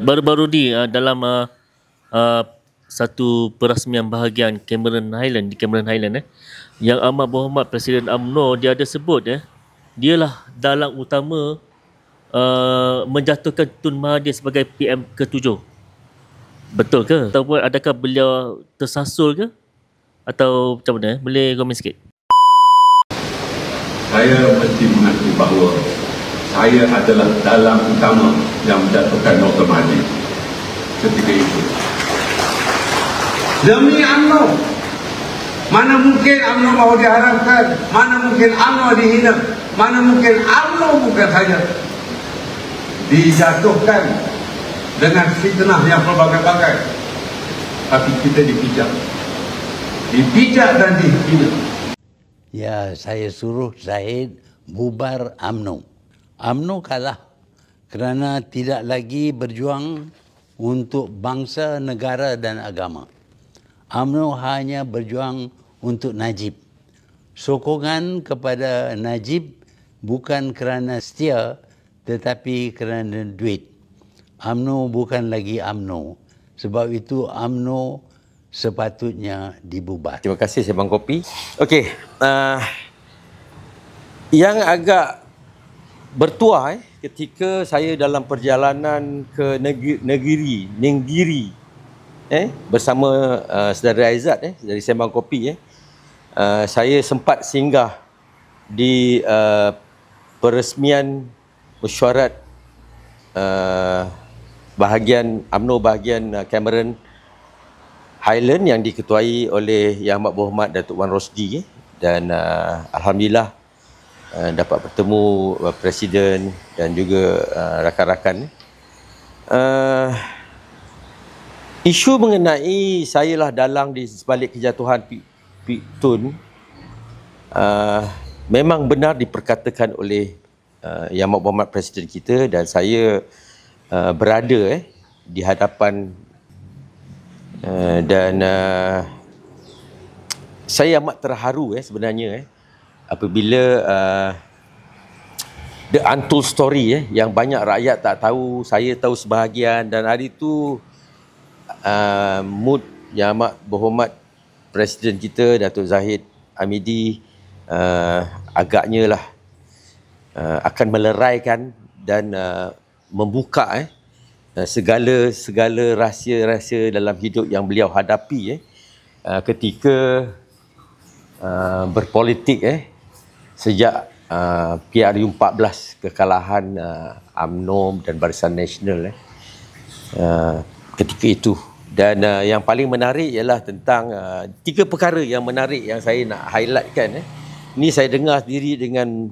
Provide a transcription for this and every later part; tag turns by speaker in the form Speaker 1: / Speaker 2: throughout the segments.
Speaker 1: baru-baru ni uh, dalam uh, uh, satu perasmian bahagian Cameron Highland di Cameron Highland eh yang amat berhormat Presiden Amno dia ada sebut eh dialah dalang utama uh, menjatuhkan Tun Mahathir sebagai PM ketujuh betul ke ataupun adakah beliau tersasul ke atau macam mana eh? boleh komen sikit saya mesti mengakui bahawa saya adalah dalam utama yang mendapatkan nota mani ketika itu demi Allah mana mungkin Allah mahu diharamkan mana mungkin Allah dihina mana mungkin Allah bukan saja dijatuhkan dengan fitnah yang pelbagai-bagai tapi kita dipijak dipijak dan dihina Ya, saya suruh Zahid bubar UMNO. UMNO kalah kerana tidak lagi berjuang untuk bangsa, negara dan agama. UMNO hanya berjuang untuk Najib. Sokongan kepada Najib bukan kerana setia tetapi kerana duit. UMNO bukan lagi UMNO. Sebab itu UMNO sepatutnya dibubar. Terima kasih Sebang Kopi. Okey, uh, yang agak bertuah eh, ketika saya dalam perjalanan ke negeri, negeri Ninggiri eh, bersama uh, saudara Aizat eh, dari Sembang Kopi. Eh, uh, saya sempat singgah di uh, peresmian mesyuarat uh, bahagian AMNO bahagian uh, Cameron Highland yang diketuai oleh Yang Amat Berhormat Datuk Wan Rosdi eh, dan uh, Alhamdulillah Eh, dapat bertemu eh, presiden dan juga uh, rakan-rakan. Uh, isu mengenai saya lah dalang di sebalik kejatuhan Pik Tun uh, memang benar diperkatakan oleh uh, Yang Berhormat Presiden kita dan saya uh, berada eh, di hadapan uh, dan uh, saya amat terharu eh, sebenarnya. Eh apabila uh, the untold story eh, yang banyak rakyat tak tahu, saya tahu sebahagian dan hari itu uh, mood yang amat berhormat Presiden kita Datuk Zahid Amidi uh, agaknya lah uh, akan meleraikan dan uh, membuka eh, uh, segala segala rahsia-rahsia dalam hidup yang beliau hadapi eh, uh, ketika uh, berpolitik eh, sejak uh, PRU14 kekalahan uh, UMNO dan Barisan Nasional eh, uh, ketika itu dan uh, yang paling menarik ialah tentang uh, tiga perkara yang menarik yang saya nak highlightkan eh. ni saya dengar sendiri dengan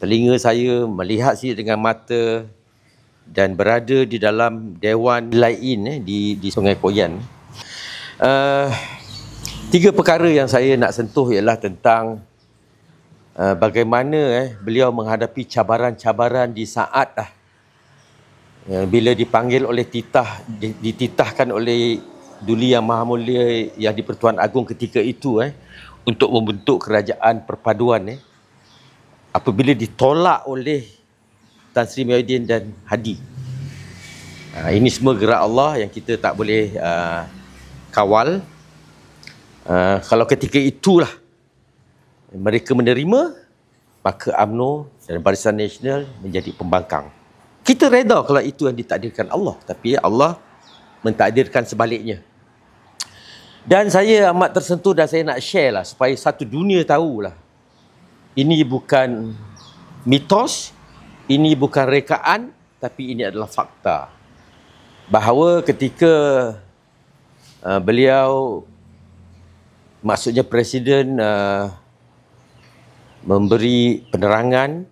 Speaker 1: telinga saya melihat sendiri dengan mata dan berada di dalam Dewan Lain eh, di, di Sungai Koyan uh, tiga perkara yang saya nak sentuh ialah tentang Eh, bagaimana eh beliau menghadapi cabaran-cabaran di saat ah, eh, bila dipanggil oleh titah dititahkan oleh Duli Yang Maha Mulia yang di Pertuan Agong ketika itu eh untuk membentuk kerajaan perpaduan eh apabila ditolak oleh Tan Sri Muhyiddin dan Hadi. Uh, ini semua gerak Allah yang kita tak boleh uh, kawal. Uh, kalau ketika itulah mereka menerima maka UMNO dan Barisan Nasional menjadi pembangkang. Kita reda kalau itu yang ditakdirkan Allah tapi Allah mentakdirkan sebaliknya. Dan saya amat tersentuh dan saya nak share lah supaya satu dunia tahu lah Ini bukan mitos, ini bukan rekaan tapi ini adalah fakta. Bahawa ketika uh, beliau maksudnya presiden uh, memberi penerangan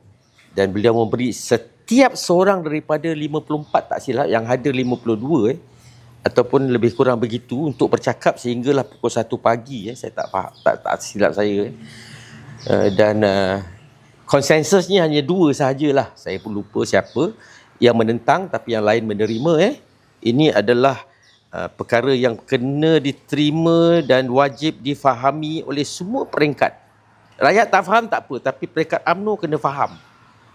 Speaker 1: dan beliau memberi setiap seorang daripada 54 tak silap yang ada 52 eh ataupun lebih kurang begitu untuk bercakap sehinggalah pukul 1 pagi eh saya tak faham, tak tak silap saya eh uh, dan eh, konsensusnya hanya dua sajalah saya pun lupa siapa yang menentang tapi yang lain menerima eh ini adalah uh, perkara yang kena diterima dan wajib difahami oleh semua peringkat Rakyat tak faham tak apa tapi peringkat UMNO kena faham.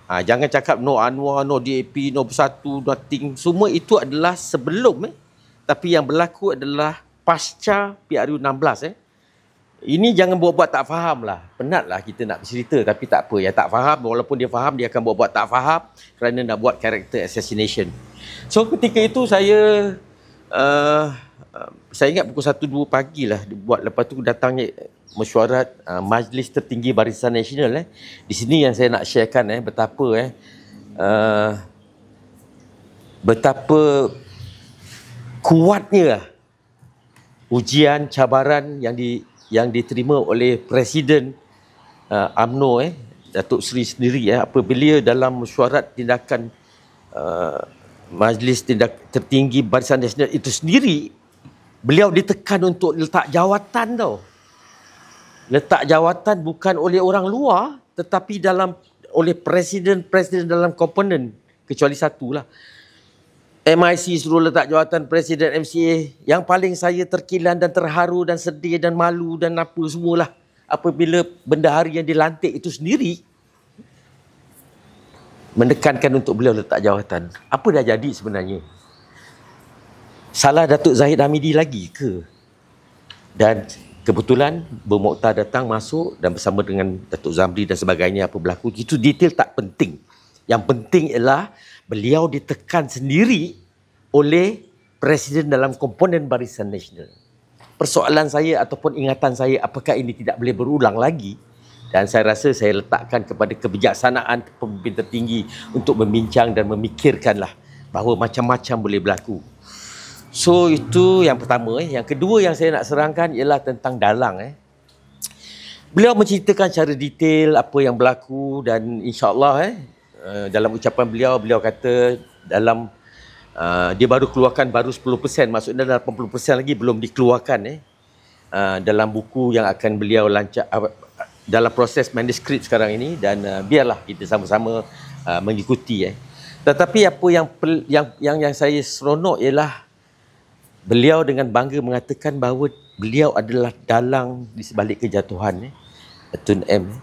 Speaker 1: Ha, jangan cakap no Anwar, no DAP, no Bersatu, ting. Semua itu adalah sebelum eh. Tapi yang berlaku adalah pasca PRU 16 eh. Ini jangan buat-buat tak faham lah. Penat lah kita nak cerita tapi tak apa. Yang tak faham walaupun dia faham dia akan buat-buat tak faham kerana nak buat character assassination. So ketika itu saya uh, saya ingat pukul 1-2 pagi lah buat lepas tu datangnya mesyuarat uh, Majlis Tertinggi Barisan Nasional eh. Di sini yang saya nak sharekan eh betapa eh uh, betapa kuatnya ujian cabaran yang di yang diterima oleh Presiden uh, ah, AMNO eh Datuk Seri sendiri eh apabila dalam mesyuarat tindakan uh, Majlis Tindak Tertinggi Barisan Nasional itu sendiri beliau ditekan untuk letak jawatan tau letak jawatan bukan oleh orang luar tetapi dalam oleh presiden-presiden dalam komponen kecuali satu lah. MIC suruh letak jawatan presiden MCA yang paling saya terkilan dan terharu dan sedih dan malu dan apa semualah apabila benda hari yang dilantik itu sendiri mendekankan untuk beliau letak jawatan. Apa dah jadi sebenarnya? Salah Datuk Zahid Hamidi lagi ke? Dan kebetulan bermuktar datang masuk dan bersama dengan Datuk Zamri dan sebagainya apa berlaku itu detail tak penting yang penting ialah beliau ditekan sendiri oleh presiden dalam komponen barisan nasional persoalan saya ataupun ingatan saya apakah ini tidak boleh berulang lagi dan saya rasa saya letakkan kepada kebijaksanaan pemimpin tertinggi untuk membincang dan memikirkanlah bahawa macam-macam boleh berlaku. So itu yang pertama eh. Yang kedua yang saya nak serangkan ialah tentang dalang eh. Beliau menceritakan secara detail apa yang berlaku dan insyaAllah eh, eh dalam ucapan beliau, beliau kata dalam uh, dia baru keluarkan baru 10% maksudnya dalam 80% lagi belum dikeluarkan eh, uh, dalam buku yang akan beliau lancar uh, dalam proses manuscript sekarang ini dan uh, biarlah kita sama-sama uh, mengikuti eh. Tetapi apa yang yang yang yang saya seronok ialah beliau dengan bangga mengatakan bahawa beliau adalah dalang di sebalik kejatuhan eh, Tun M. Eh.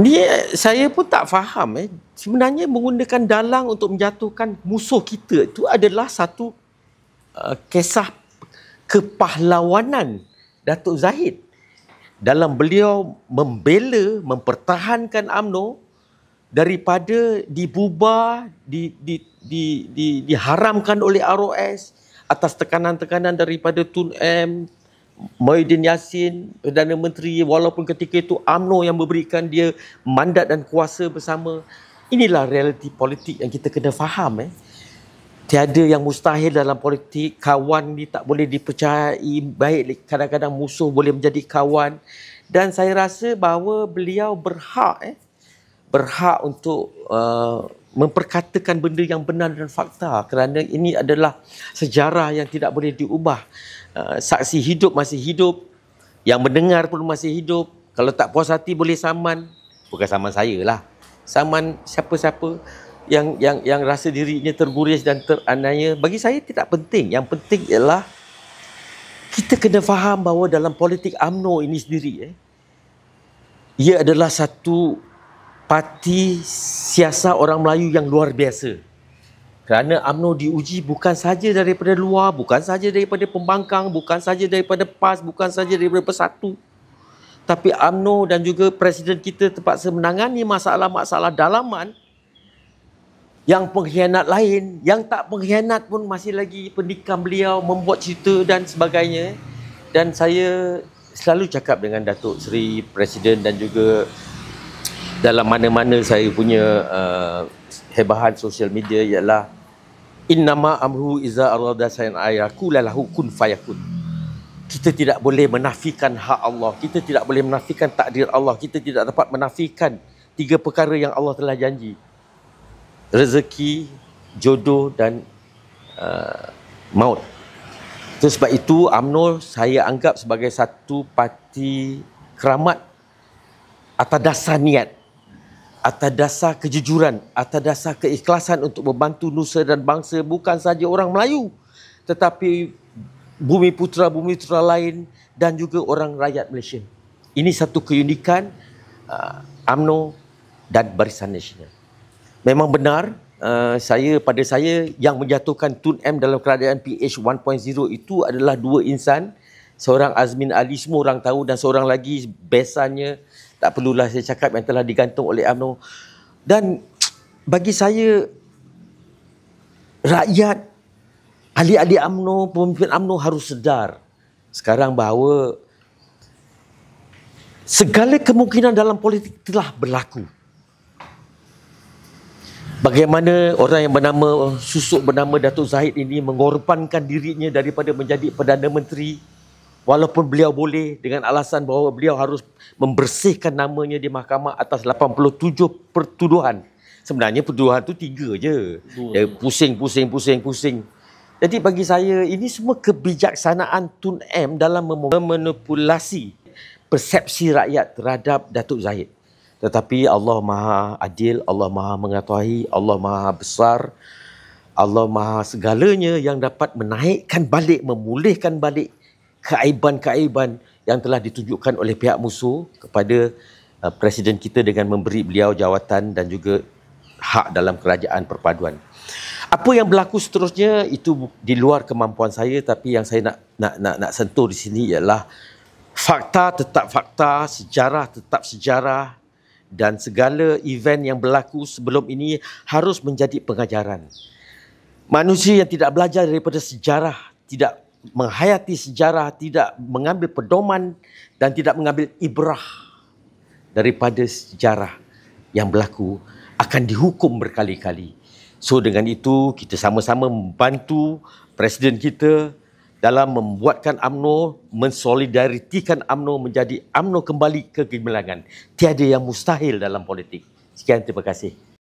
Speaker 1: Ni saya pun tak faham eh. Sebenarnya menggunakan dalang untuk menjatuhkan musuh kita itu adalah satu uh, kisah kepahlawanan Datuk Zahid. Dalam beliau membela, mempertahankan AMNO daripada dibubar, di, di, di, di, diharamkan oleh ROS, atas tekanan-tekanan daripada Tun M, Mohidin Yassin, Perdana Menteri, walaupun ketika itu UMNO yang memberikan dia mandat dan kuasa bersama. Inilah realiti politik yang kita kena faham. Eh. Tiada yang mustahil dalam politik. Kawan ni tak boleh dipercayai. Baik kadang-kadang musuh boleh menjadi kawan. Dan saya rasa bahawa beliau berhak eh, berhak untuk uh, memperkatakan benda yang benar dan fakta kerana ini adalah sejarah yang tidak boleh diubah. Uh, saksi hidup masih hidup, yang mendengar pun masih hidup. Kalau tak puas hati boleh saman, bukan saman saya lah. Saman siapa-siapa yang yang yang rasa dirinya terguris dan teranaya. Bagi saya tidak penting. Yang penting ialah kita kena faham bahawa dalam politik AMNO ini sendiri eh, ia adalah satu parti siasa orang Melayu yang luar biasa. Kerana UMNO diuji bukan saja daripada luar, bukan saja daripada pembangkang, bukan saja daripada PAS, bukan saja daripada Persatu. Tapi UMNO dan juga Presiden kita terpaksa menangani masalah-masalah dalaman yang pengkhianat lain, yang tak pengkhianat pun masih lagi pendikam beliau membuat cerita dan sebagainya. Dan saya selalu cakap dengan Datuk Seri Presiden dan juga dalam mana-mana saya punya uh, hebahan sosial media ialah innama amru iza arada sayan ayaku lalahu kun fayakun kita tidak boleh menafikan hak Allah kita tidak boleh menafikan takdir Allah kita tidak dapat menafikan tiga perkara yang Allah telah janji rezeki jodoh dan uh, maut Terus sebab itu Amno saya anggap sebagai satu parti keramat atas dasar niat atas dasar kejujuran, atas dasar keikhlasan untuk membantu nusa dan bangsa bukan saja orang Melayu tetapi bumi putra bumi putra lain dan juga orang rakyat Malaysia. Ini satu keunikan uh, AMNO dan Barisan Nasional. Memang benar uh, saya pada saya yang menjatuhkan Tun M dalam kerajaan PH 1.0 itu adalah dua insan seorang Azmin Ali semua orang tahu dan seorang lagi besarnya tak perlulah saya cakap yang telah digantung oleh Amno dan bagi saya rakyat ahli-ahli UMNO pemimpin Amno harus sedar sekarang bahawa segala kemungkinan dalam politik telah berlaku Bagaimana orang yang bernama susuk bernama Datuk Zahid ini mengorbankan dirinya daripada menjadi Perdana Menteri walaupun beliau boleh dengan alasan bahawa beliau harus membersihkan namanya di mahkamah atas 87 pertuduhan. Sebenarnya pertuduhan itu tiga je. Ya, pusing, pusing, pusing, pusing. Jadi bagi saya ini semua kebijaksanaan Tun M dalam memanipulasi persepsi rakyat terhadap Datuk Zahid. Tetapi Allah Maha Adil, Allah Maha Mengetahui, Allah Maha Besar, Allah Maha segalanya yang dapat menaikkan balik, memulihkan balik keaiban-keaiban yang telah ditunjukkan oleh pihak musuh kepada uh, presiden kita dengan memberi beliau jawatan dan juga hak dalam kerajaan perpaduan. Apa yang berlaku seterusnya itu di luar kemampuan saya tapi yang saya nak nak nak nak sentuh di sini ialah fakta tetap fakta, sejarah tetap sejarah dan segala event yang berlaku sebelum ini harus menjadi pengajaran. Manusia yang tidak belajar daripada sejarah tidak menghayati sejarah tidak mengambil pedoman dan tidak mengambil ibrah daripada sejarah yang berlaku akan dihukum berkali-kali. So dengan itu kita sama-sama membantu presiden kita dalam membuatkan AMNO mensolidaritikan AMNO menjadi AMNO kembali ke kegemilangan. Tiada yang mustahil dalam politik. Sekian terima kasih.